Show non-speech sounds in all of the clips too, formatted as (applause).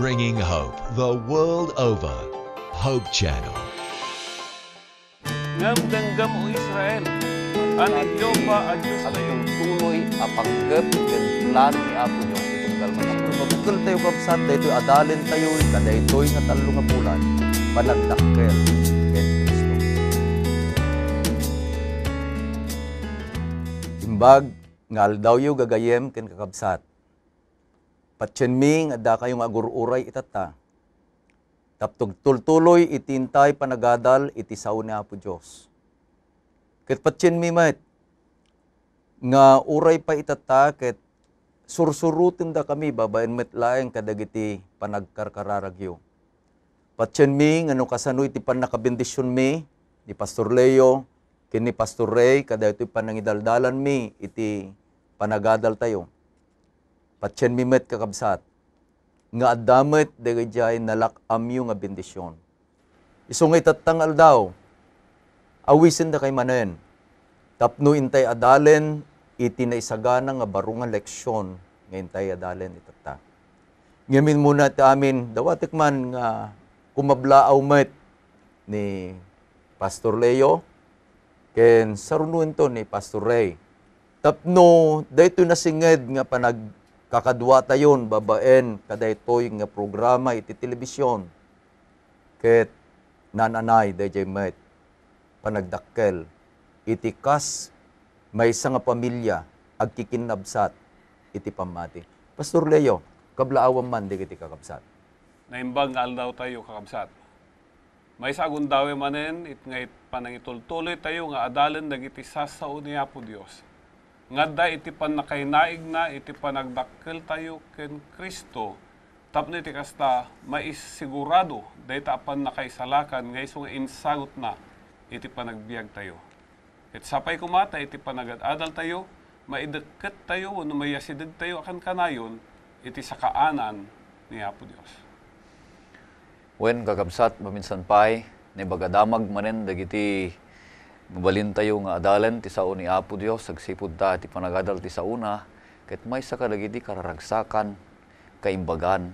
bringing hope the world over. Hope Channel. Ngamdanggam o Israel, ang iyong pa at Diyos na iyong tuloy apanggap ng plano ni Apo Diyos itong dalman ako. tayo kapsat, dito adalin tayo, kada ito'y natalong nga bulan, panagdakkel, Imbag, ngal daw yung gagayem ken kakabsat Patsinming, adda kayong agururay itata. Taptog tultuloy itintay panagadal iti sauna po Diyos. Ket patsinmi mat, nga uray pa itata ket sursurutin da kami babaen met laeng kadagiti panagkarkararagyo. Patsinmi, nga no kasano iti panakabendisyon mi, ni Pastor Leo, kini Pastor Ray, kada ito'y panangidaldalan mi, iti panagadal tayo. Patsenmimet kakabsat, nga adamit dagajay nalakam nga bendisyon. Isungay tatangal daw, awisin da kay manen, tapno intay adalen, iti isagana nga barunga leksyon nga intay adalen itata. Ngamin muna ti amin, dawatik man nga kumablaaw met ni Pastor Leo, ken sarunuin to ni Pastor Ray. Tapno, dahito nasinged nga panag Kakadwa tayon, babaen, kadaytoy nga programa iti telebisyon. Ket nananay, DJ Met, panagdakkel, iti kas may isa nga pamilya agkikinabsat iti pamati. Pastor Leo, kablaawan man di kiti kakabsat. Naimbang nga aldaw tayo kakabsat. May sagun dawe manen it nga panangitultuloy tayo nga adalen dagiti sasao ni Apo Dios nga Ngadda iti panakainaig na, iti panagdakkel tayo ken Kristo. Tapno iti kasta, maisigurado, dahi taapan nakaisalakan, ngayon insagot na, iti panagbiag tayo. At sapay kumata, iti panagadadal tayo, maideket tayo, no mayasidid tayo akan kanayon, iti sa kaanan ni Apo Dios wen kakabsat maminsan pay ni bagadamag manen dagiti Mabalintayo nga adalan ti sao ni Apo Dios agsipud ta ti panagadal ti sauna ket maysa kadagiti kararagsakan kaimbagan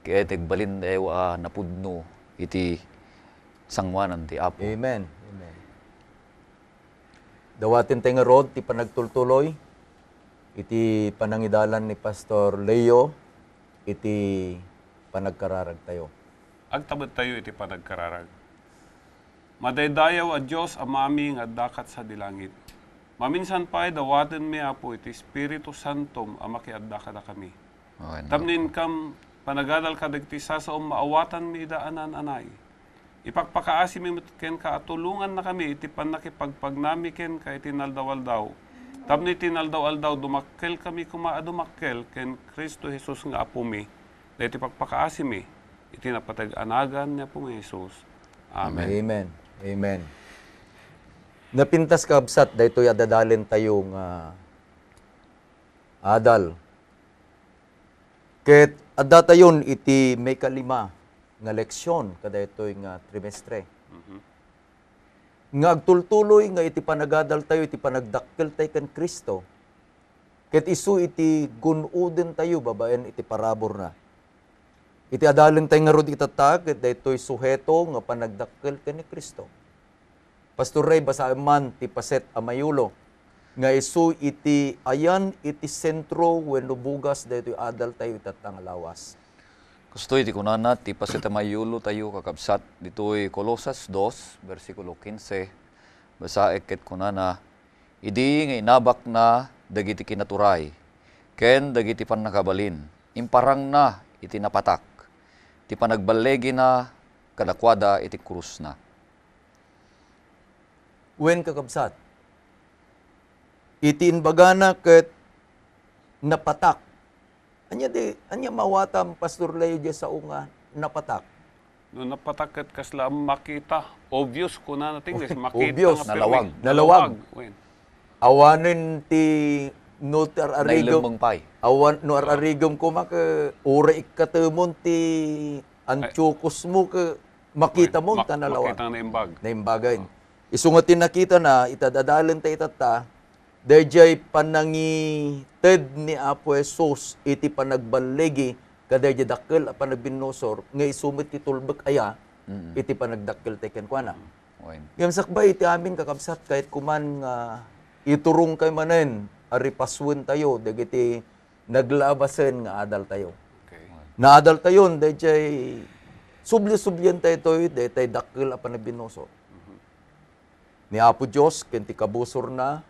ket igbalintayo a napudno iti sangwanan ti Apo. Amen. Amen. Dawaten tayo nga rod ti panagtultuloy iti panangidalan ni Pastor Leo iti panagkararag tayo. Agtabot tayo iti panagkararag. Madaydayaw a Diyos amaming at dakat sa dilangit. Maminsan pa pa'y dawatin mi apo iti Espiritu Santom amaki at dakada kami. Okay, Tamnin kam panagadal kadagti sa saom maawatan mi idaanan anay. Ipagpakaasi mi ken ka atulungan na kami iti panakipagpag nami ken ka iti naldawaldaw. daw. Tamni tinaldaw aldaw dumakkel kami kuma adumakkel ken Kristo Jesus nga apo mi. Dahil ipagpakaasi mi napatag anagan niya po Amen. Amen. Amen. Amen. Napintas ka absat, daytoy adadalin tayong uh, adal. Ket adatayon iti may kalima nga leksyon kada ito'y nga trimestre. Mm-hmm. Nga agtultuloy nga iti panagadal tayo, iti panagdakkel tayo kan Kristo. Ket isu iti gunuden tayo, babaen iti parabor na Iti adalan tay nga rod itatag, daytoy suheto nga panagdakkel ni Kristo. Pastor Ray, basa man ti paset amayulo, nga isu iti ayan iti sentro wenno bugas daytoy adal tayo itatang lawas. Gusto iti kunana ti paset amayulo tayo kakabsat ditoy Kolosas 2 versikulo 15 basa ket kunana idi nga inabak na dagiti kinaturay ken dagiti pan nakabalin imparang na iti napatak ti panagballegi na kadakwada iti krus na. Wen kakabsat, iti inbagana ket napatak. Anya di, anya mawatam Pastor Leo di sa unga, napatak. No, napatak ket kasla makita. Obvious ko na natin, (laughs) makita Obvious. nga. Obvious, nalawag. Nalawag. nalawag. Awanin ti notar arigom pay. Awan no arigom ko maka ure ikatemon ti antyukos mo ka makita mo ta nalawa. Makita ah. na imbag. Na imbagay. Uh. Isungatin nakita na itadadalan ta itata dayjay panangi ted ni Apo Jesus iti panagbalegi kadayjay dakkel panagbinosor nga isumit ti tulbek aya iti panagdakkel teken kuana. Mm-hmm. Yamsak ba iti amin kakabsat kahit kuman nga uh, iturong kay manen aripaswan tayo, dagiti naglabasan nga adal tayo. Okay. Na Naadal tayo, dagiti subli-sublian tayo ito, dagiti dakil apan na binoso. Mm-hmm. Ni Apo Diyos, kinti kabusor na,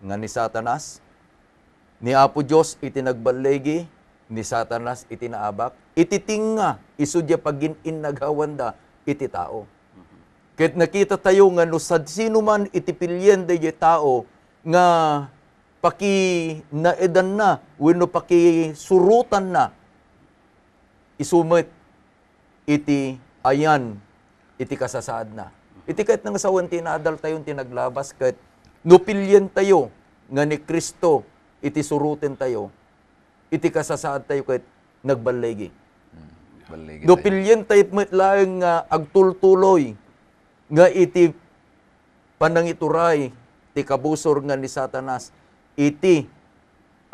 nga ni Satanas, ni Apo Diyos itinagbalegi, ni Satanas itinaabak, ititinga, isudya pagin inagawanda, iti tao. Mm-hmm. Kahit nakita tayo nga no sad sino man itipilyen de tao, nga paki naedan na wino paki surutan na isumit iti ayan iti kasasaad na iti kahit nang sawan tinadal tayo tinaglabas kahit nupilyan tayo nga ni Kristo iti surutin tayo iti kasasaad tayo kahit nagbalegi balegi nupilyan tayo lang nga agtultuloy nga iti panangituray ti kabusor nga ni Satanas iti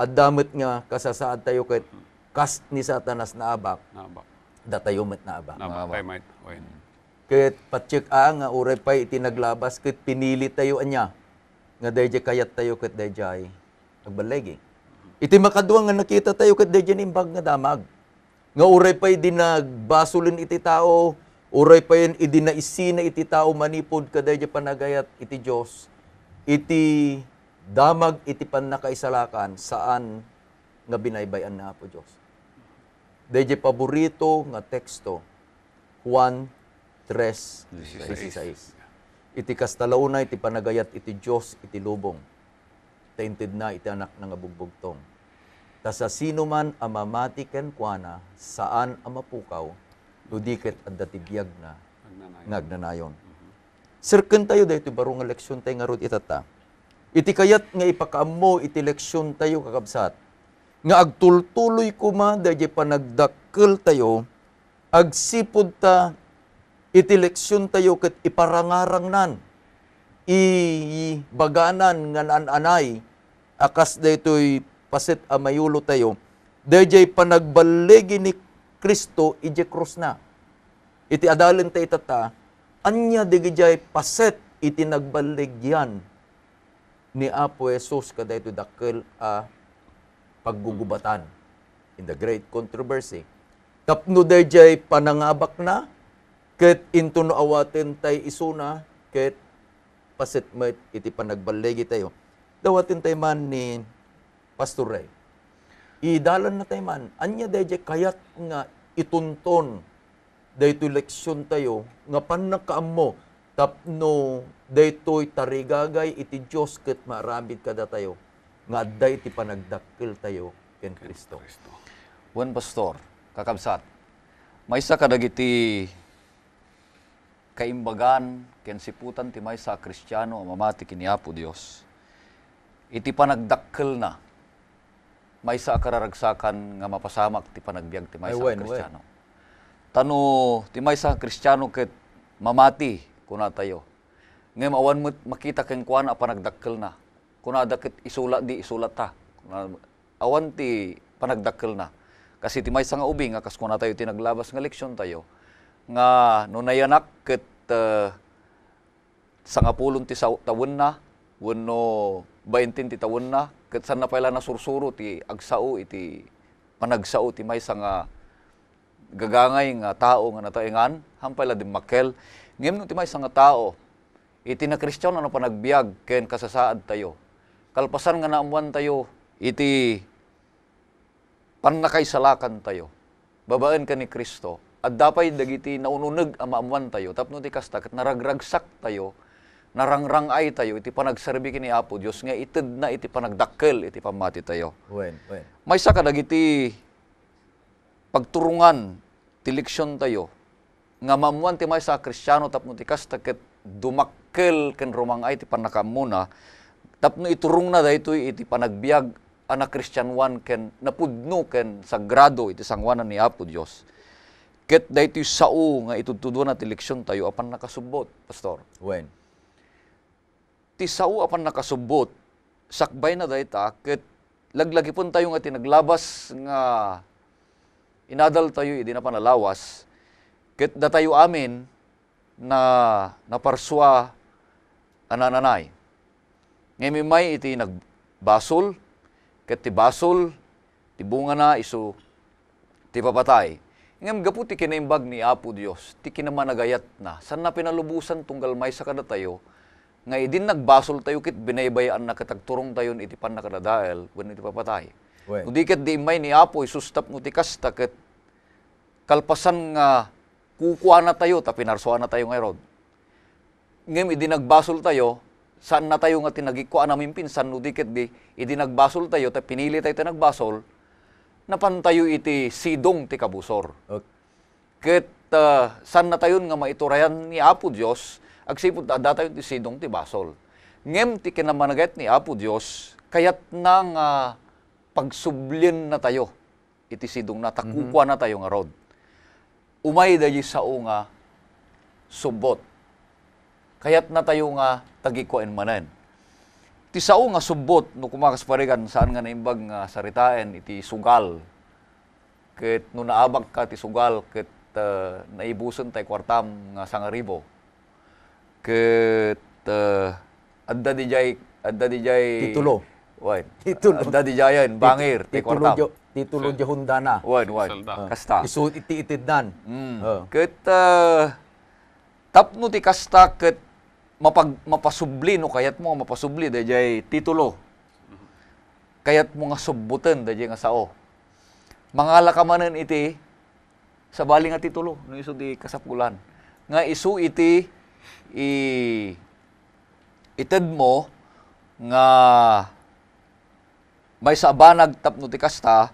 addamet nga kasasaad tayo ket cast ni Satanas na abak. Na abak. Datayo met na abak. Na abak. Ket patsik a nga uray pay iti naglabas ket pinili tayo anya nga dayjay kayat tayo ket dayjay agbalegi. Iti makaduang nga nakita tayo ket dayjay imbag nga damag. Nga uray pay iti nagbasulin iti tao, uray pa yun idinaisina iti tao manipod kaday dya panagayat iti Dios iti damag iti pannakaisalakan saan nga binaybayan na Apo Dios. Deje paborito nga teksto Juan 3:16. Iti kastalauna iti panagayat iti Dios iti lubong. Tainted na iti anak nga bugbugtong. Ta sa sino man amamati ken kuana saan amapukaw ludiket adda tibiyag na nagnanayon. Sirken tayo dahito baro nga leksyon tayo nga rod itata. Iti kayat nga ipakaamo iti leksyon tayo kakabsat. Nga agtultuloy kuma dahil panagdakkel tayo, agsipod ta iti leksyon tayo kat iparangarang nan. Ibaganan nga naananay, akas daytoy pasit amayulo tayo, dayjay panagballegi ni Kristo, iti krus na. Iti adalin tayo tata, Anya digijay paset itinagbaligyan ni Apo Jesus kadayto dakkel a paggugubatan in the great controversy. Kapno dayjay panangabak na ket into no awaten tay isuna ket paset met iti panagbaligi tayo. Dawaten tay man ni Pastor Ray. Idalan na tay man anya dayjay kayat nga itunton dayto leksyon tayo nga panakaam mo tapno daytoy tarigagay iti Dios ket maarabid kada tayo nga adday ti panagdakkel tayo ken Kristo. Juan Pastor, kakabsat. Maysa kadagiti kaimbagan ken siputan ti maysa Kristiyano mamati ken Apo Dios. Iti panagdakkel na maysa akararagsakan nga mapasamak ti panagbiag ti maysa Kristiano. Tano, timay sa kristyano ket mamati kuna tayo. Ngay awan mo makita kang kuan apa nagdakkel na. Kuna dakit isulat di isulat ta. Awan ti panagdakkel na. Kasi timay sa nga ubi nga kas kuna tayo ti naglabas nga leksyon tayo nga nunayanak ket uh, sa nga pulon ti tawon na wenno 20 ti tawon na ket san na pala nasursuro ti agsao iti panagsao ti may sa nga gagangay nga tao nga nataingan, hampay la makel. Ngayon nung timay nga tao, iti na Kristyon ano pa nagbiag ken kasasaad tayo. Kalpasan nga naamuan tayo, iti panakaisalakan tayo. Babaan ka ni Kristo. At dapat dagiti naununag ang maamuan tayo. Tapno ti kastak, naragragsak tayo, narangrangay tayo, iti panagserbi ni Apo Dios nga ited na iti panagdakkel, iti pamati tayo. Wen, wen. May sa kadagiti pagturungan tiliksyon tayo, nga mamuan ti may sa kristyano tapno ti kas taket dumakkel ken rumangay ti panakamuna, tapno iturong na dahito iti panagbiag anak kristyanwan ken napudno ken sagrado iti sangwanan ni Apo Dios. Ket dahito sao nga itutuduan na ti leksyon tayo apan nakasubot, Pastor. When? Ti sao apan nakasubot, sakbay na dayta ket laglagi pun tayo nga tinaglabas nga inadal tayo idi na panalawas ket datayo amin na naparswa anananay. Ngayon may iti nagbasol, ket ti basol, ti bunga na iso, ti papatay. Ngayon gapu ti kinaimbag ni Apo Dios, ti kinamanagayat na, san na pinalubusan tunggal may sa kada tayo, nga idin nagbasol tayo kit binaybay ang nakatagturong tayo iti pan nakadadael, when iti papatay. Well. Kudikat di may ni Apo, isustap mo tikas taket kalpasan nga kukuha na tayo, tapinarsuha na tayo ngayon. Ngayon, nagbasol tayo, saan na tayo nga tinagikuha namin pinsan, no diket di, nagbasol tayo, ta pinili tayo tinagbasol, napantayo iti sidong ti kabusor. Okay. Ket, uh, saan na tayo nga maiturayan ni Apo Dios agsipod ta datayo ti sidong ti basol. Ngem ti kinamanagat ni Apo Dios kayat nang uh, pagsublin na tayo, itisidong sidong na, takukwa mm-hmm. na tayo nga road. Umay dayi sa nga subot. Kayat na tayo nga tagikuan manan. Iti sa nga subot, no kumakas parigan, saan nga naimbag nga saritain, iti sugal. Kit no naabag ka ti sugal, kit uh, eh, naibusan tay kwartam nga sangaribo. Kit uh, eh, adda di jay, adda di jay, titulo Wan. Titulo. Uh, Daddy Giant, Bangir, Tikulo jo, titulo jo hundana. Wan, wan. Ah. Kasta. Isu iti itidnan. Mm. Uh. Ket uh, tapno ti kasta ket mapag mapasubli no kayat mo mapasubli dayjay titulo. Kayat mo nga subbutan dayjay nga sao. Mangala ka manen iti sa bali nga titulo no isu di kasapulan. Nga isu iti i ited mo nga may abanag tapno ti kasta,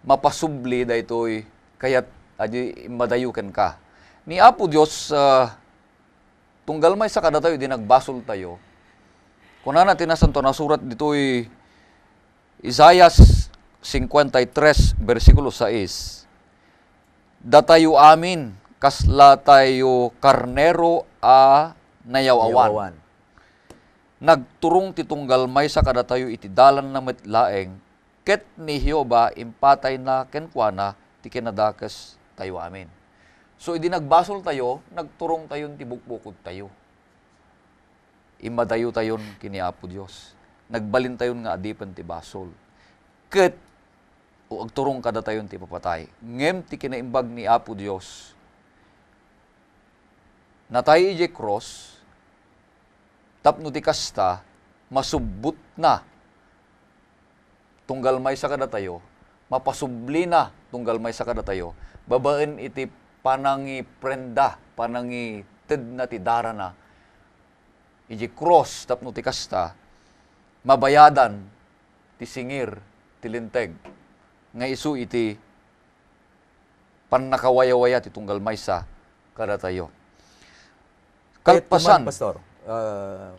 mapasubli da ito'y kayat adi madayuken ka. Ni Apo Dios uh, tunggal may sa kada tayo, di nagbasol tayo. Kuna na tinasanto na surat dito'y Isaiah 53, bersikulo 6. Datayo amin, kasla tayo karnero a nayawawan. nayawawan. Nagturong titunggal may sa kadatayo iti dalan na laeng ket ni Hioba impatay na kenkwana ti kinadakes tayo amin. So idi nagbasol tayo, nagturong tayo ti bukbukod tayo. Imadayo tayon kini Apo Dios. Nagbalin tayo nga adipan ti basol. Ket o agturong kada tayo ti papatay. Ngem ti kinaimbag ni Apo Dios. Natay ije cross, tapno ti kasta, masubbut na. Tunggal may sa kadatayo, mapasubli na tunggal may sa kadatayo. Babaen iti panangi prenda, panangi ted na ti dara na. Iji cross tapno ti kasta, mabayadan ti singir ti linteg. Nga isu iti pannakawayawaya ti tunggal maysa kada tayo. Kalpasan. Pastor uh,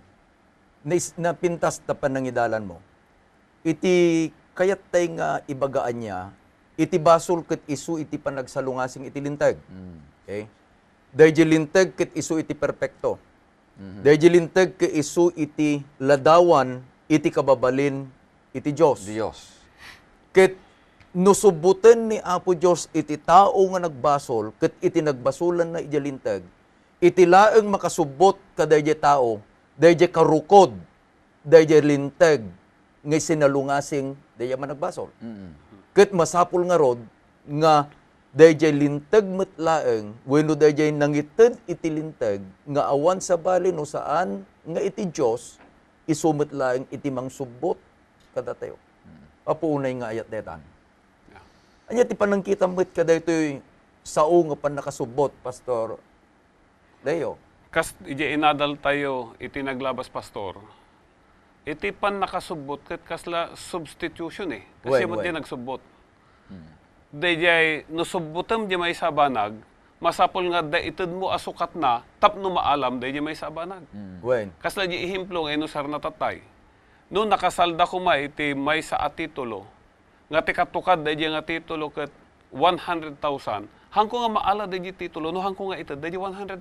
napintas ta panangidalan mo, iti kayat tay nga ibagaan niya, iti basol ket isu iti panagsalungasing iti lintag. Mm. Okay? Dahil lintag ket isu iti perfecto. Mm-hmm. Dahil lintag ket isu iti ladawan, iti kababalin, iti Diyos. Diyos. Ket nusubutan ni Apo Diyos iti tao nga nagbasol, ket iti nagbasulan na ijalintag, itilaeng laeng makasubot kaday tao, dayje karukod, dayje linteg, ngay sinalungasing day managbasol. Mm-hmm. Kat masapul nga rod, nga dayje linteg matlaeng wenno dayje nangited itilinteg, nga awan sa bali no saan nga iti Dios isumet laeng iti mangsubot kada tayo mm. apuunay nga ayat detan yeah. anya ti panangkita met kada itoy sao nga pan nakasubot pastor dayo. Kas ije inadal tayo iti naglabas pastor. Iti pan nakasubot ket kasla substitution eh. Kasi mo di nagsubot. Hmm. Dayjay nusubutem di may sabanag masapol nga da ited mo asukat na tap no maalam dayjay may sabanag. Hmm. Wen. Kasla di ehemplo nga inusar natatay. No nakasalda ko ma iti may sa atitulo nga tikatukad katukad dayjay nga titulo ket 100,000 Hangko nga maala dahi titulo, no hangko nga itad, dahi 100,000.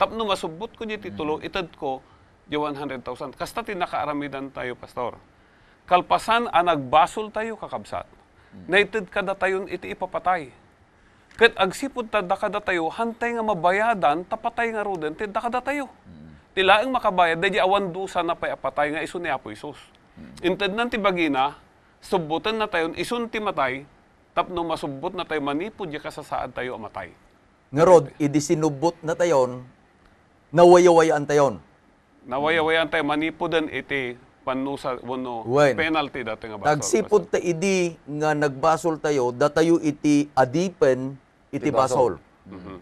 Tapno masubot ko di titulo, mm. itad ko, di 100,000. Kasta tinakaaramidan tayo, pastor. Kalpasan ang ah, nagbasol tayo kakabsat. Mm. Naitid kada tayo iti ipapatay. Kat agsipod ta kada tayo, hantay nga mabayadan, tapatay nga roden, ti kada tayo. Mm. Tilaang makabayad, dahil awan dusa na pay apatay nga isun ni Apo Isus. Inted nan ti bagina, subutan na tayon, isun ti matay, tapno masubot na tayo manipod ya kasasaad tayo amatay. Nga Rod, idisinubot na tayon, nawayawayan tayon. Nawayawayan tayo, manipodan iti panusa wano When, penalty dati nga basol. Nagsipod ta idi nga nagbasol tayo, datayo iti adipen iti basol. Mm-hmm.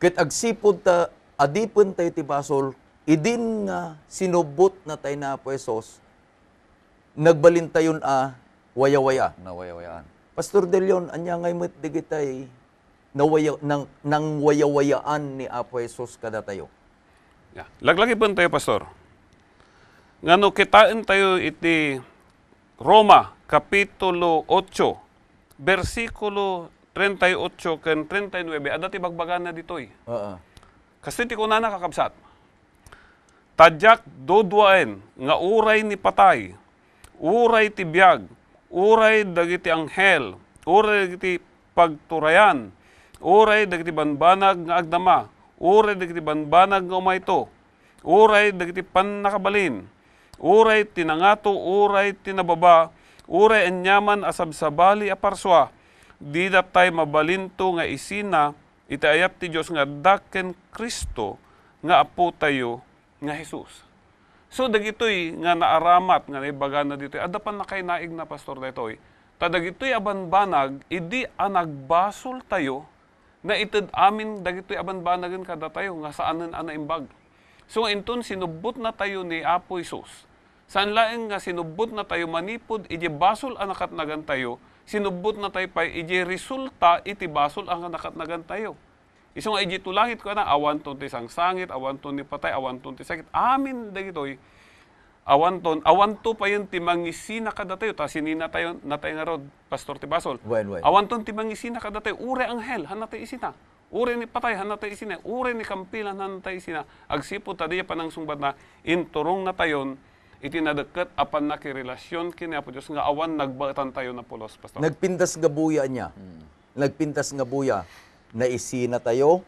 Kit agsipod ta adipen tayo iti basol, idin nga sinubot na tayo na po nagbalintayon a wayawaya. Nawayawayan. Pastor Delion, Leon, anya ngay met digitay nawaya, nang, nang wayawayaan ni Apo Jesus kada tayo. Yeah. Laglagi po tayo, Pastor. Ngano no, kitain tayo iti Roma, Kapitulo 8, versikulo 38 ken 39. adda ti bagbagan na dito eh. Uh-uh. Kasi ti kunana na nakakabsat. Tadyak dodwaen nga uray ni patay, uray ti biyag, Uray dagiti anghel, uray dagiti pagturayan, uray dagiti banbanag nga agdama, uray dagiti banbanag nga umayto, uray dagiti pannakabalin, uray tinangato, uray tinababa, uray anyaman asabsabali aparswa, di daptay mabalinto nga isina, itayap ti Diyos nga daken Kristo nga apo tayo nga Jesus. So dagitoy nga naaramat nga naibaga na ditoy adapan na kay naig na pastor Ta dagitoy aban banag idi anagbasol tayo na ited amin dagitoy aban abanbanagan kada tayo nga saanen ana imbag. So inton sinubot na tayo ni Apo Isus. Saan laeng nga sinubot na tayo manipod ije basol ang nakatnagan tayo, sinubot na tayo pay ije resulta iti basol ang nakatnagan tayo. Isong ay dito langit ko na, awan ton ti sang sangit, awan ton patay, awan ton ti sakit. Amin dagitoy. Awan ton, awan to pa yung ti mangisina kadatayo, ta sinina tayo, natay nga rod, Pastor Tibasol. Bueno, bueno. Awan ton ti mangisina kadatayo, ure anghel, hanatay isina. Ure ni patay, hanatay isina. Ure ni kampilan, hanatay isina. Agsipo tadiya panang sungbat na, inturong na tayon, itinadakat apan na kirelasyon kini Apo Diyos nga awan nagbatan tayo na pulos, Pastor. Nagpintas nga buya niya. Hmm. Nagpintas nga buya naisina tayo,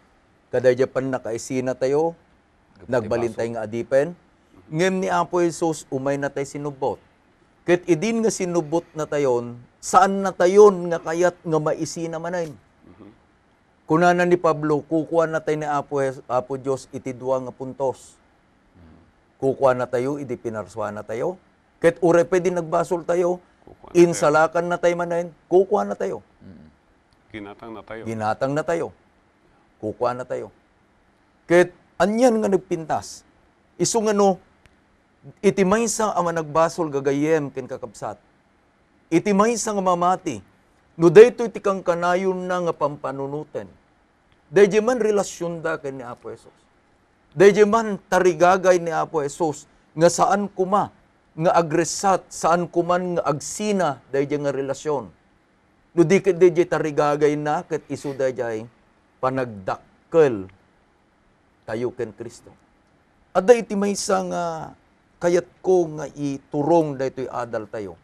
kada Japan nakaisina tayo, nagbalintay nga adipen. Ngem ni Apo Jesus, umay na tayo sinubot. Ket idin nga sinubot na tayon, saan na tayon nga kayat nga maisina manayn. Mhm. Kuna na ni Pablo, kukuha na tayo ni Apo, Apo Diyos itidwa nga puntos. mm Kukuha na tayo, idi pinarswa na tayo. Ket ure pwede nagbasol tayo, insalakan na tayo manayn, kukuha na tayo. Mm-hmm. Ginatang na tayo. Ginatang na tayo. Kukuha na tayo. Kahit anyan nga nagpintas. Isu nga no, iti maysa ang nagbasol gagayem ken kakabsat. Iti maysa nga mamati. No dayto iti kang kanayon na nga pampanunuten. Daydi man relasyon da kay ni Apo Jesus. Daydi man tarigagay ni Apo Jesus nga saan kuma nga agresat saan kuman nga agsina daydi nga relasyon No dikit di tarigagay na ket isuda jay panagdakkel kayo ken Kristo. Ada iti maysa nga kayat ko nga iturong daytoy adal tayo.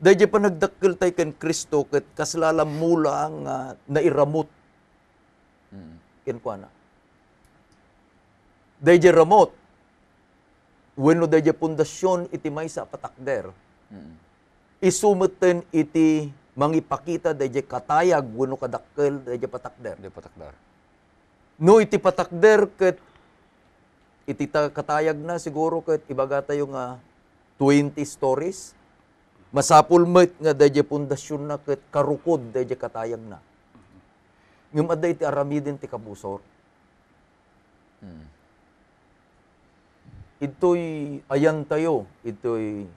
Dayjay panagdakkel tay ken Kristo ket kaslalam mula nga uh, nairamot. Mm. Ken kuana. Dayjay ramot wenno dayjay pundasyon iti maysa patakder. Mm isumeten iti mangipakita dayjay katayag wano kadakkel dayjay patakder. Dayjay patakder. No iti patakder ket iti katayag na siguro ket ibaga tayo nga 20 stories. Masapul met nga dayjay pundasyon na ket karukod dayjay katayag na. Ngumada iti aramidin ti kabusor. Hmm. Ito'y ayan tayo, ito'y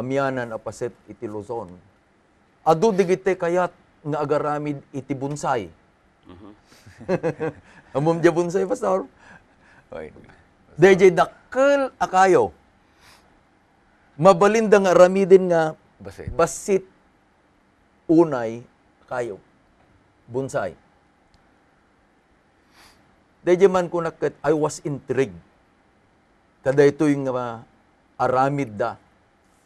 amyanan apaset iti Luzon. Adu digite kayat nga agaramid iti bonsai. Mm-hmm. Amom dia bonsai pastor. Oy. DJ dakkel akayo. Mabalinda nga ramidin nga basit, basit unay kayo. Bonsai. DJ man ko nakat I was intrigued. Kada ito yung uh, aramid da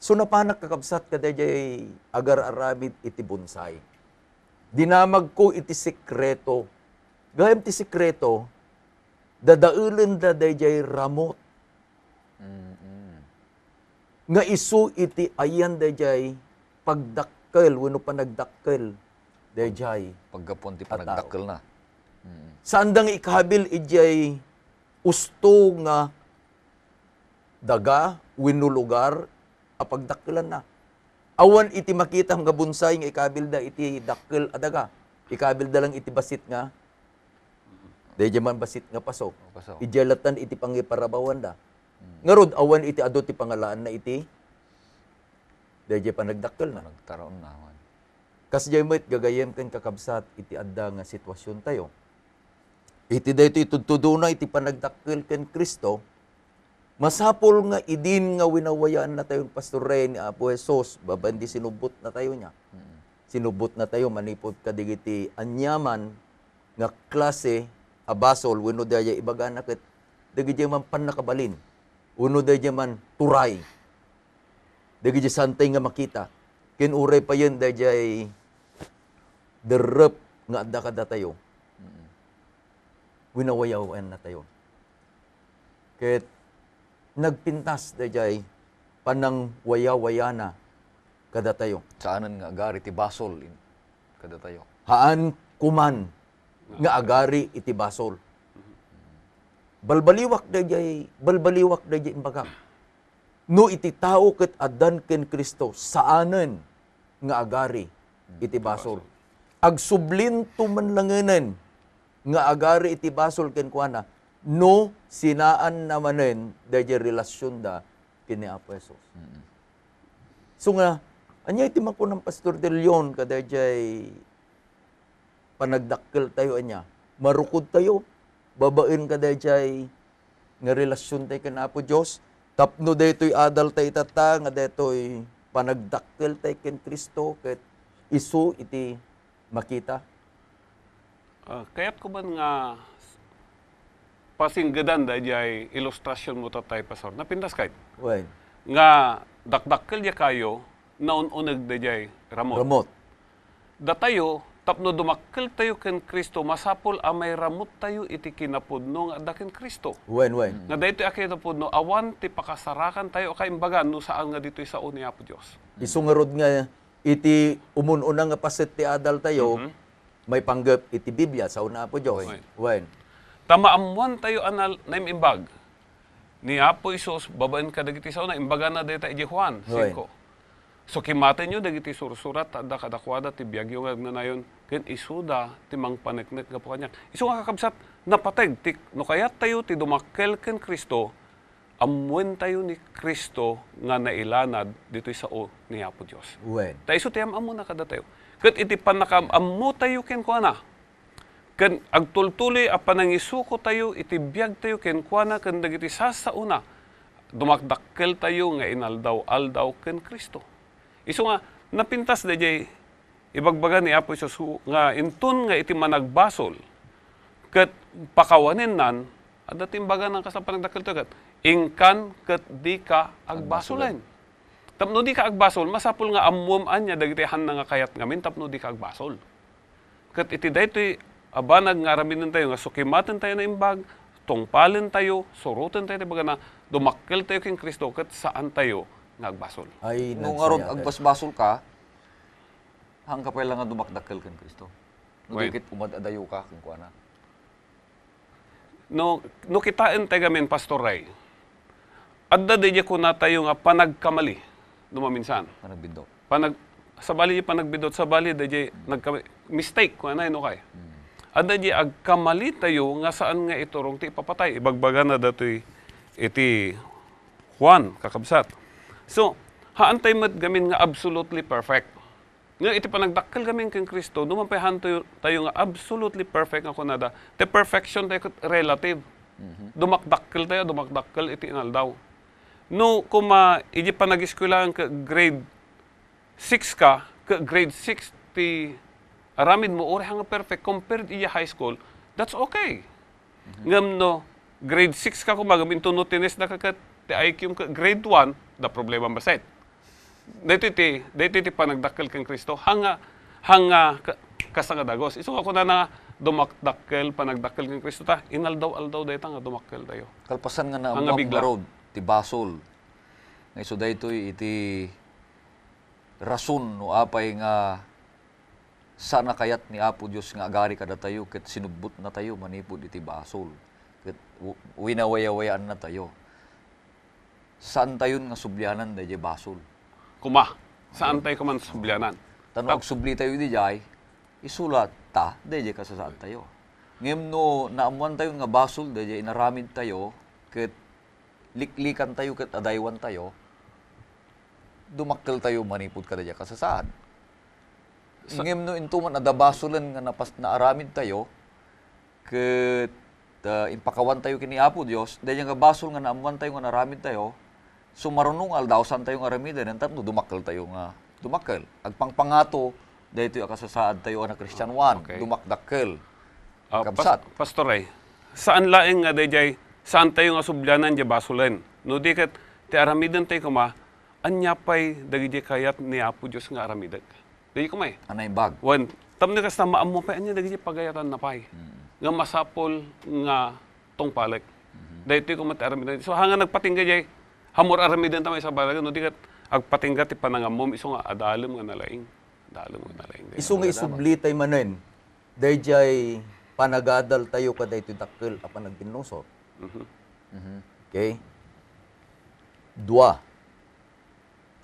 So napanak kakabsat ka dayjay agar aramid iti bonsai. Dinamag ko iti sekreto. Gayam ti sekreto, dadaulan da dayjay ramot. Mm-hmm. Nga isu iti ayan dayjay pagdakkel wenno panagdakkel dayjay paggapon ti panagdakkel na. Mm-hmm. Sandang ikabil ijay usto nga daga wenno lugar apagdakkelan na. Awan iti makita nga bonsay nga ikabilda iti dakkel adaga. Ikabilda lang iti basit nga. Dahil man basit nga pasok. Oh, pasok. Ijalatan iti pangiparabawan da. Hmm. Ngarod, awan iti ado ti pangalaan na iti. Dahil pa nagdakkel na. Nagtaroon na. Kas jay mo gagayem ken kakabsat iti adda nga sitwasyon tayo. Iti dayto itudtudo na iti panagdakkel ken Kristo Masapol nga idin nga winawayan na tayong pastore ni Apo Jesus, babandi sinubot na tayo niya. Hmm. Sinubot na tayo, manipod kadigiti anyaman nga klase abasol, wino daya ibaga nakit, dagiti man panakabalin, uno daya man turay, dagiti santay nga makita, kinuray pa yun daya derep nga adda kada tayo. Hmm. Winawayawan na tayo. Kahit nagpintas dayjay panang waya-wayana kada tayo. Saanan nga agari ti basol kada tayo. Haan kuman nga agari iti basol. Balbaliwak dayjay, balbaliwak dayjay imbagam. No iti tao ket addan ken Kristo saanen nga agari iti basol. Agsublin tumanlanganan nga agari iti basol ken kuana no sinaan namanen dayjay relasyon da kini Apo Jesus. Mm-hmm. So nga anya iti ko ng Pastor De Leon kadayjay panagdakkel tayo anya. Marukod tayo babaen kadayjay nga relasyon tayo kini Apo Dios. Tapno daytoy adal tay tata nga daytoy panagdakkel tayo ken Kristo ket isu iti makita. Uh, kayat ko ba nga pasinggedan da jay illustration mo tatay pastor na pindas kay. Well. Nga dakdakkel ya kayo naununeg da jay ramot. Ramot. Da tayo tapno dumakkel tayo ken Kristo masapol amay ramot tayo iti kinapudno nga adda ken Kristo. Wen wen. Nga daytoy akay tapudno awan ti pakasarakan tayo kay imbaga no saan nga dito sa unya po Dios. Isungarod nga iti umununa nga paset ti adal tayo mm-hmm. may panggap iti Biblia sa una po Dios. Wen. wen. Tamaamuan tayo anal na imbag. Ni Apo Isus, babaen ka dagiti sa una, imbaga na deta iji Juan 5. So kimate nyo dagiti sursurat adda kadakwada ti biyagyo nga nanayon ken isuda ti mangpaneknek nga kanyak. Isu nga kakabsat napateg ti no kayat tayo ti dumakkel ken Kristo amwen tayo ni Kristo nga nailanad dito sa o ni Apo Dios. Wen. Ta isu ti amamo na kada tayo. Ket iti panakam ammo tayo ken kuana Kan agtultuli apanang isuko tayo, itibiyag tayo, kenkwana, kan dagiti sasauna, dumakdakkel tayo nga inaldaw, aldaw, ken Kristo. Isu nga, napintas na jay, ibagbagan ni Apo Jesus nga intun nga iti managbasol, ket pakawanin nan, adda datimbagan ng kasapang panagdakkel tayo, inkan ket kat di ka agbasolin. Tapno di ka agbasol, masapul nga amwam anya dagiti han nga kayat ngamin tapno di ka agbasol. Ket iti daytoy abanag nga ramin tayo nga sukimatin tayo na imbag tungpalin tayo suruten tayo baga na dumakkel tayo king Kristo ket saan tayo nagbasol ay nung aron agbasbasol ka hangka pa lang nga dumakdakkel king Kristo nudikit umadadayo ka king kuana no no kita tayo pastor Ray adda di ko na tayo nga panagkamali dumaminsan panagbindot panag sa bali panagbiddot sa bali dayjay nagka mistake ko anay no kay hmm adadi agkamali tayo nga saan nga iturong ti ipapatay. Ibagbaga na datoy iti Juan, kakabsat. So, haantay mat gamin nga absolutely perfect. Nga iti panagdakkel gamin kang Kristo, duman pa tayo, tayo nga absolutely perfect nga kunada. The perfection tayo relative. mm Dumakdakkel tayo, dumakdakkel iti inal daw. No, kuma iji panag-eskwelahan grade 6 ka, ka grade 6 ti aramid mo uri hang perfect compared iya high school, that's okay. Mm-hmm. Ngam no, grade 6 ka kumbaga, minto no tinis na kakat, ti IQ ka, grade 1, da problema ba set. Dito ti, dito ti panagdakkel kang Kristo, hanga, hanga ka, dagos. Iso ako na na dumakdakkel, panagdakkel kang Kristo ta, inaldaw-aldaw dito nga dumakkel tayo. Kalpasan nga na ang road, ti basol. Ngay so dito iti rason no apay nga sana kayat ni Apo Dios nga agari kada tayo ket sinubot na tayo manipod iti basol. Ket winawayawayaan na tayo. Saan tayo nga sublyanan da basol? Kuma. Saan tayo kuman sublyanan? Tanong subli tayo di jay, isulat ta, di ka saan tayo. Ngayon no, naamuan tayo nga basol, di inaramid tayo, ket liklikan tayo, ket adaywan tayo, dumakkel tayo manipod kada di kasasaan sa... Ngem no intuman adabasulan nga napas aramid tayo ket uh, ah, impakawan tayo kini Apo Dios dayang nga basol nga naamuan tayo nga naaramid tayo sumarunong aldawsan tayo nga aramida nang tapno dumakkel tayo nga dumakkel agpangpangato dahil ito akasasaad tayo na Christian ah, Juan okay. dumakdakkel uh, ah, kapsat pas- Pastor Ray saan laeng nga dayjay saan tayo nga sublanan di basulen no diket ti aramidan tayo kuma anya pay dagiti kayat ni Apo Dios nga aramidak Dagi kumay. Anay bag. Wan, tamni kas na maamu pa anya dagi pagayatan na pay. Eh. Mm. Nga masapol nga tong palek. Dahito ko mataram din. So hanga nagpatingga jay hamor arami din tamay sa balag no dikat kat agpatingga ti panangamom iso nga adalem nga nalaing. Adalem nga nalaing. Iso nga isubli tay manen. Dayjay panagadal tayo ka dayto dakkel apan nagbinuso. Mhm. Mhm. Okay. Dua.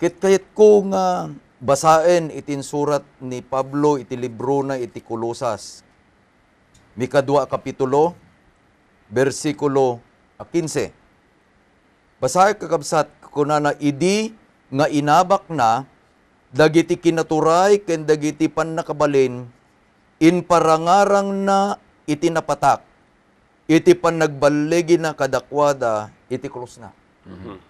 Kit kayat ko nga uh, basaen itin surat ni Pablo iti libro na iti Kulosas. Mikadwa kapitulo, bersikulo 15. Basahin kakabsat kunana idi nga inabak na dagiti kinaturay ken dagiti pannakabalin in parangarang na iti napatak iti pannagbalegi na kadakwada iti krus na. Mm-hmm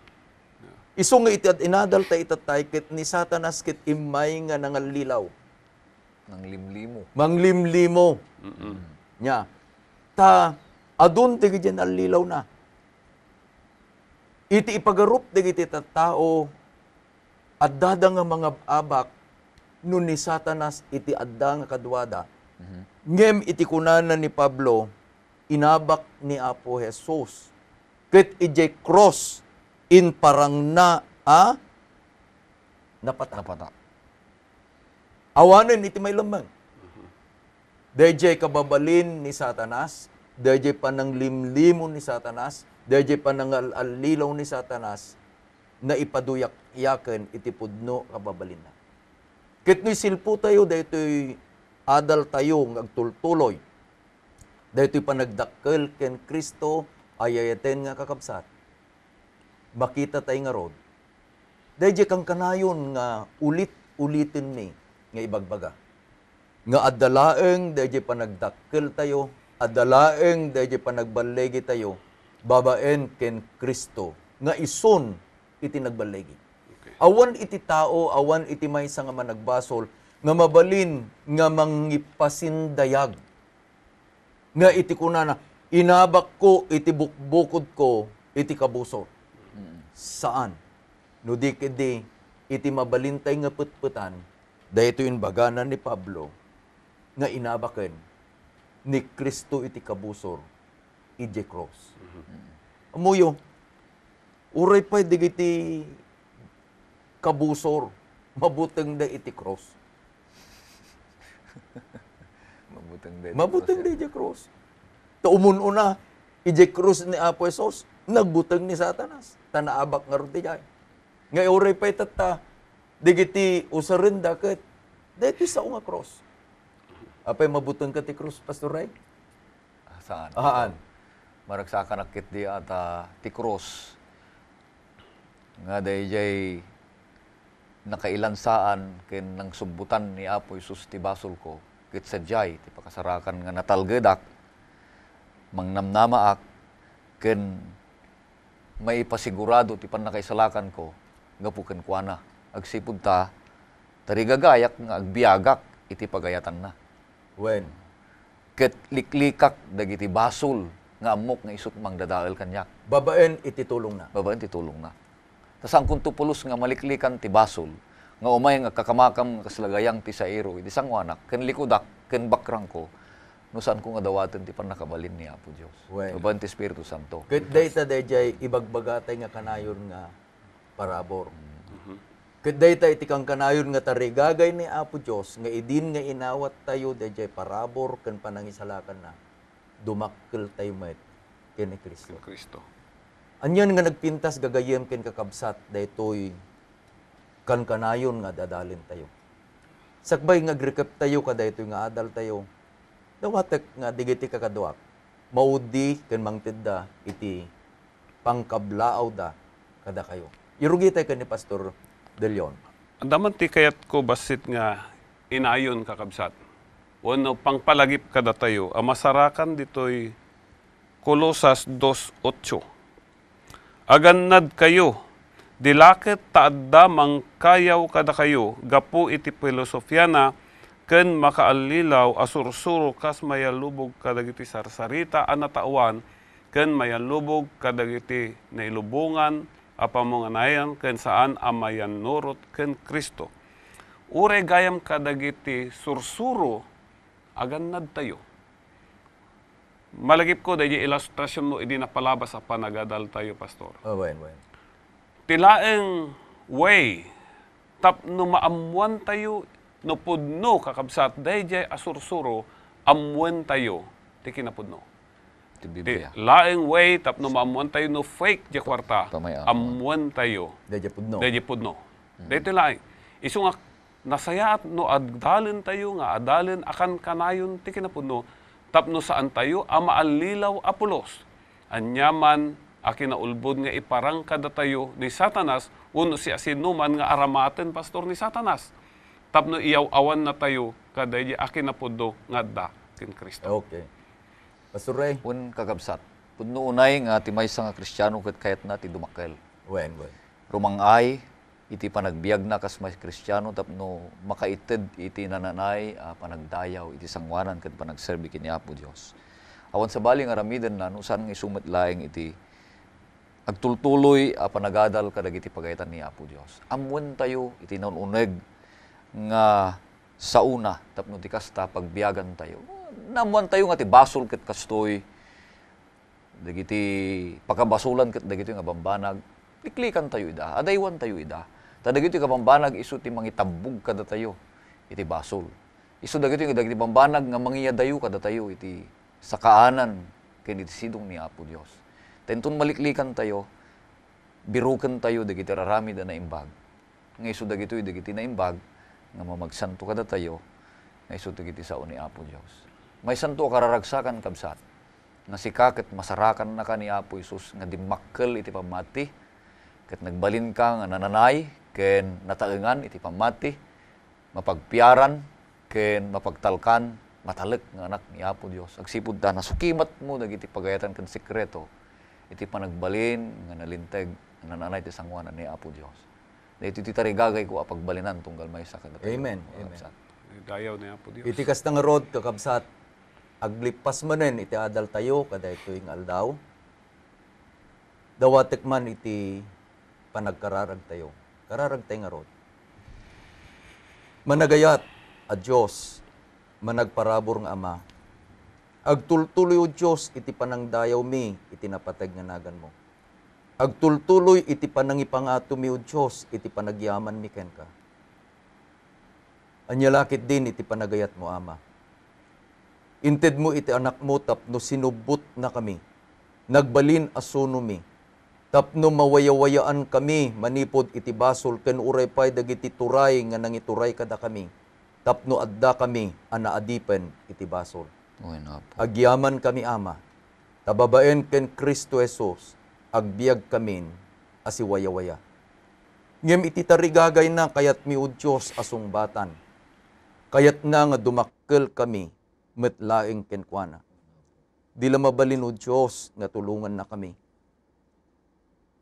isung nga iti at inadal ta itatay ket ni Satanas kit imay nga nangalilaw. Manglimlimo. Manglimlimo. Mm-mm. Nya. Ta adun ti gidyan alilaw na. Iti ipagarup ti iti tattao at dada nga mga abak nun ni Satanas iti adda nga kadwada. Mm-hmm. Ngem iti kunana ni Pablo inabak ni Apo Jesus. Ket ijay cross in parang na a napata. napata. Awanin iti may lamang. Dejay kababalin ni Satanas, DJ panang pananglimlimon ni Satanas, DJ panang panangalilaw ni Satanas, na ipaduyak yaken iti pudno kababalin na. Kitno'y silpo tayo, daytoy adal tayo ng agtultuloy. Daytoy panagdakkel ken Kristo ayayaten nga kakabsat makita tay nga road. Dayjay kang kanayon nga ulit-ulitin ni nga ibagbaga. Nga adalaeng dayjay panagdakkel tayo, adalaeng dayjay panagbalegi tayo, babaen ken Kristo nga ison iti nagbalegi. Okay. Awan iti tao, awan iti maysa nga managbasol nga mabalin nga mangipasindayag nga iti kunana inabak ko iti bukbukod ko iti kabusot Mm. Saan? Nudikidi, iti mabalintay nga putputan, dahito yung bagana ni Pablo, nga inabaken, ni Kristo iti kabusor, iti cross. Mm-hmm. Amuyo, uray pa digiti kabusor, mabutang da iti cross. (laughs) mabutang da iti Mabutang da iti cross. Taumununa, iti cross ni Apo Jesus nagbutang ni Satanas. Tanaabak nga rin tayo. Ngay oray pa itata, digiti usarin dakit. Dito sa unga cross. Apay mabutang ka ti cross, Pastor Ray? Ah, saan? Ahaan. Maragsakan akit di ata ti cross. Nga dayjay nakailansaan ken nang subutan ni Apo Isus ti basol ko ket sadyay ti pakasarakan nga natalgedak mangnamnamaak ken may pasigurado ti panakaisalakan ko nga puken kuana agsipud ta tarigagayak nga agbiagak iti pagayatan na wen ket liklikak dagiti basol nga amok nga isut mangdadael kanyak babaen iti tulong na babaen ti tulong na tas ang kuntupulos nga maliklikan ti basol nga umay nga kakamakam kaslagayang ti sairo iti sangwanak ken likudak ken bakrang ko no saan kong adawaten ti panakabalin ni Apo Dios. Well. Uban diba ti Espiritu Santo. Ket dayta dayjay ibagbagatay nga kanayon nga parabor. Mm-hmm. Ket dayta iti kang kanayon nga tarigagay ni Apo Dios nga idin nga inawat tayo dayjay parabor ken panangisalakan na dumakkel tayo met ken ni Kristo. Kristo. Anyan nga nagpintas gagayem ken kakabsat daytoy kan kanayon nga dadalin tayo. Sakbay nga grikep tayo kada ito nga adal tayo dawatek nga digiti kakaduak. Maudi ken mangtidda iti pangkablaaw da kada kayo. Irugitay ka ni Pastor De Leon. Daman ti kayat ko basit nga inayon kakabsat. Uno pangpalagip kada tayo, amasarakan ditoy Kolosas 2.8. Agannad kayo, dilaket taadda mang kayaw kada kayo, gapu iti filosofya na ken makaalilaw asursuro kas mayalubog kadagiti sarsarita anatawan ken mayalubog kadagiti nailubungan apamanganayan ken saan amayan nurot ken Kristo. Ure gayam kadagiti sursuro agannad tayo. Malagip ko dahi ilustrasyon mo idi napalabas sa panagadal tayo, Pastor. Oh, bayan, bayan. Tilaeng way, tap no maamuan tayo no pudno kakabsat dayjay asursuro amwen tayo ti kinapudno. Ti Biblia. Laeng way tapno maamuan tayo no fake di kwarta. Amuan ah, tayo. Dayjay pudno. Dayjay pudno. Mm-hmm. Dayjay laeng. Isu nga nasaya at no adalin tayo nga adalin akan kanayon ti kinapudno tapno saan tayo ama alilaw apulos. Anyaman akin ulbod nga iparangkada tayo ni Satanas uno si asinuman nga aramaten pastor ni Satanas tapno iyaw awan na tayo kada di akin na pudo nga da kin Kristo. Okay. Pastor Ray. Pun kagabsat. Pun unay nga timay sa nga Kristiyano ket kayat na ti dumakel. Wen, wen. ay, iti panagbiag na kas may Kristiyano tapno makaited iti nananay uh, panagdayaw iti sangwanan ket panagserbi kini Apo Dios. Awan sa bali nga ramiden na no saan nga isumet laeng iti agtultuloy uh, panagadal kadag iti pagaytan ni Apo Dios. Amwen tayo iti naununeg nga sa una tapno ti kasta pagbiyagan tayo. Namuan tayo nga ti basol ket kastoy dagiti pakabasulan ket dagiti nga bambanag iklikan tayo ida adaywan tayo ida ta dagiti kabambanag isu ti mangitambog kada tayo iti basol isu dagiti nga dagiti bambanag nga mangiyadayo kada tayo iti sakaanan ken iti sidong ni Apo Dios tenton maliklikan tayo Biruken tayo dagiti rarami da na imbag nga isu dagiti dagiti na imbag nga mamagsanto kada tayo nga isud iti sao ni Apo Dios. May santo kararagsakan kabsat nga sikak ket masarakan na ka ni Apo Isus nga dimakkel iti pamati ket nagbalin ka nga nananay ken nataengan iti pamati mapagpiaran ken mapagtalkan matalek nga anak ni Apo Dios. Agsipud ta nasukimat mo dagiti pagayatan ken sekreto iti panagbalin nga nalinteg nananay ti sangwanan ni Apo Dios na iti titari gagay ko apagbalinan ah, tunggal may sakit. Amen. Amen. Dayaw na po Dios. Iti kas road kakabsat. Aglipas manen iti adal tayo kada ito yung aldaw. Dawatek man iti panagkararag tayo. Kararag tayo nga road. Managayat a Diyos, managparabor nga Ama. Agtultuloy o Diyos, iti panangdayaw mi, iti napatag nga nagan mo Agtultuloy iti panangipangato mi Diyos, iti panagyaman mi kenka. ka. Anyalakit din iti panagayat mo ama. Inted mo iti anak mo tapno sinubot na kami. Nagbalin asuno mi. Tapno mawayawayaan kami manipod iti basol ken uray pay dagiti turay nga nangituray kada kami. Tapno adda kami anaadipen iti basol. Agyaman kami ama. Tababaen ken Kristo Jesus agbiag kamin asiwayawaya. Ngem iti tarigagay na kayat miud Diyos asungbatan. Kayat na nga dumakkel kami met laing kenkwana. Di mabalin o Diyos nga tulungan na kami.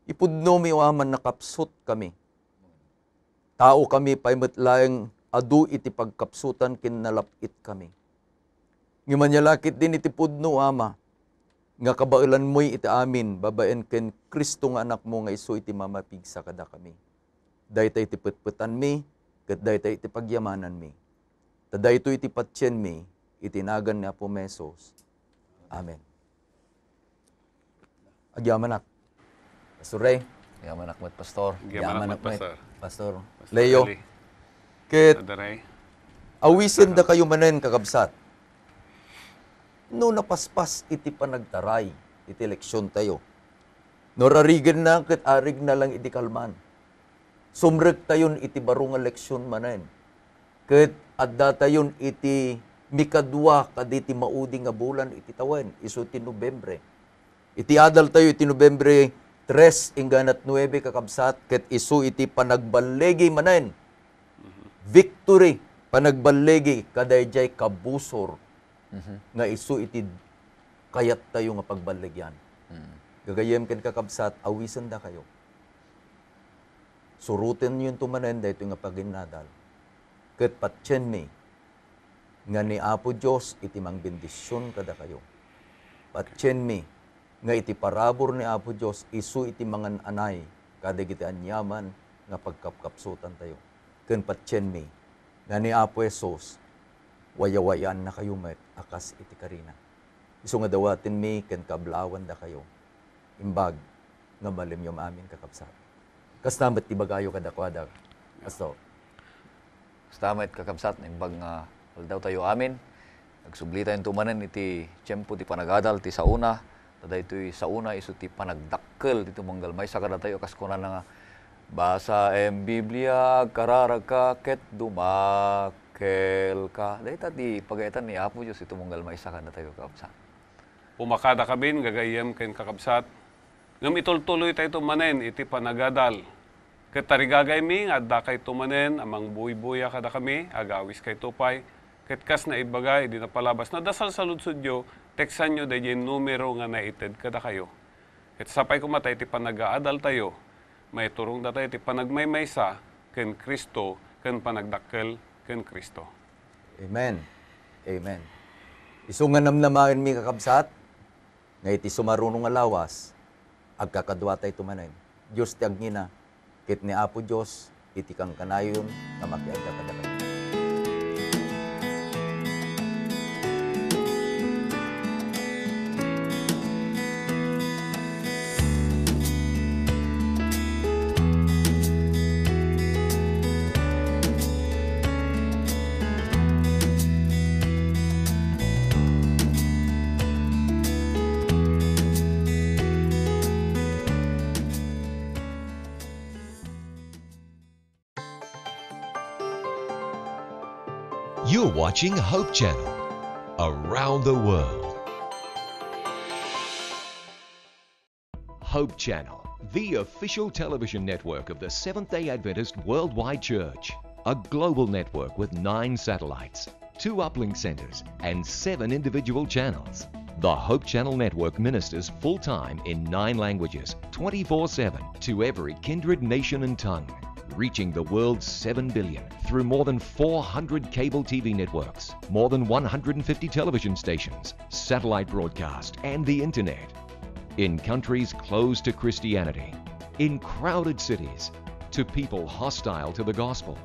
Ipudno mi aman nakapsut kami. Tao kami pay met laing adu iti pagkapsutan kin nalapit kami. Ngimanyalakit din iti pudno ama nga kabailan mo'y iti amin, babaen ken Kristo nga anak mo nga iso iti mamapigsa sa kada kami. Daytay iti putputan mi, ket daytay iti pagyamanan mi. Tadayto iti patsyen mi, itinagan ni po Mesos. Amen. Agyamanak. Pastor Ray. Agyamanak met Pastor. Agyamanak met Pastor. Pastor. Leo. Ket. Awisin da kayo manen kakabsat no napaspas iti panagtaray, iti eleksyon tayo. No rarigen na ket arig na lang iti kalman. Sumrek tayon iti barong eleksyon manen. Ket adda tayon iti mikadua kaditi mauding nga bulan iti tawen isu ti Nobyembre. Iti adal tayo iti Nobyembre 3 inganat 9 kakabsat ket isu iti panagballegi manen. Mhm. Victory panagballegi kadayjay kabusor mm-hmm. nga isuitid kayat tayo nga pagbaligyan. Mm-hmm. Gagayem ken kakabsat, awisan da kayo. Surutin yun tumanen dito nga paginadal. Kat patyen ni, nga ni Apo Diyos iti mangbindisyon kada kayo. Patyen mi, nga iti parabor ni Apo Diyos isu iti mangan anay kada kita anyaman nga pagkapkapsutan tayo. Ken patyen mi, nga ni Apo Esos wayawayan na kayo met akas iti karina. Isu nga dawatin mi ken kablawan da kayo. Imbag nga malimyom amin kakapsat. Kastamet ti bagayo kadakwada. Asto. Kas namat kakapsat imbag nga aldaw tayo amin. Nagsubli tayong tumanan iti tiyempo ti panagadal ti sauna. Tada ito'y sauna iso ti panagdakkel dito manggalmay. Saka na tayo kas kunan nga Basa em Biblia kararaka ket dumak kel ka day tadi pagayatan ni Apo Dios itunggal maisa ka na tayo kaabsat umakada kami, gagayam ken kakabsat ngam itultuloy tayo tumanen iti panagadal ket tarigagay mi adda kay tumanen amang buy-buya kada kami agawis kay tupay ket na ibagay di napalabas na dasal sa lutsod yo teksan nyo dahi numero nga naited kada kayo ket sapay kumatay iti panagaadal tayo may turong datay iti panagmaymaysa ken Kristo ken panagdakkel ken Kristo. Amen. Amen. Isungan namnamain mi kakabsat, nga iti sumarunong alawas, agkakadwa tayo tumanin. Diyos ti agnina, kit ni Apo Diyos, iti kang kanayon, na makiagkakadakad. You're watching Hope Channel around the world. Hope Channel, the official television network of the Seventh day Adventist Worldwide Church, a global network with nine satellites, two uplink centers, and seven individual channels. The Hope Channel Network ministers full time in nine languages, 24 7 to every kindred nation and tongue reaching the world's 7 billion through more than 400 cable TV networks, more than 150 television stations, satellite broadcast, and the internet. In countries closed to Christianity, in crowded cities, to people hostile to the gospel,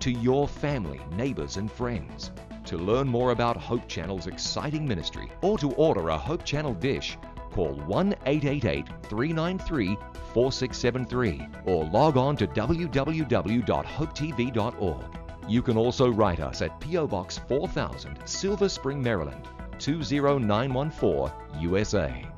to your family, neighbors, and friends. To learn more about Hope Channel's exciting ministry or to order a Hope Channel dish, call 1 888 393 4673 or log on to www.hopetv.org. You can also write us at P.O. Box 4000, Silver Spring, Maryland 20914, USA.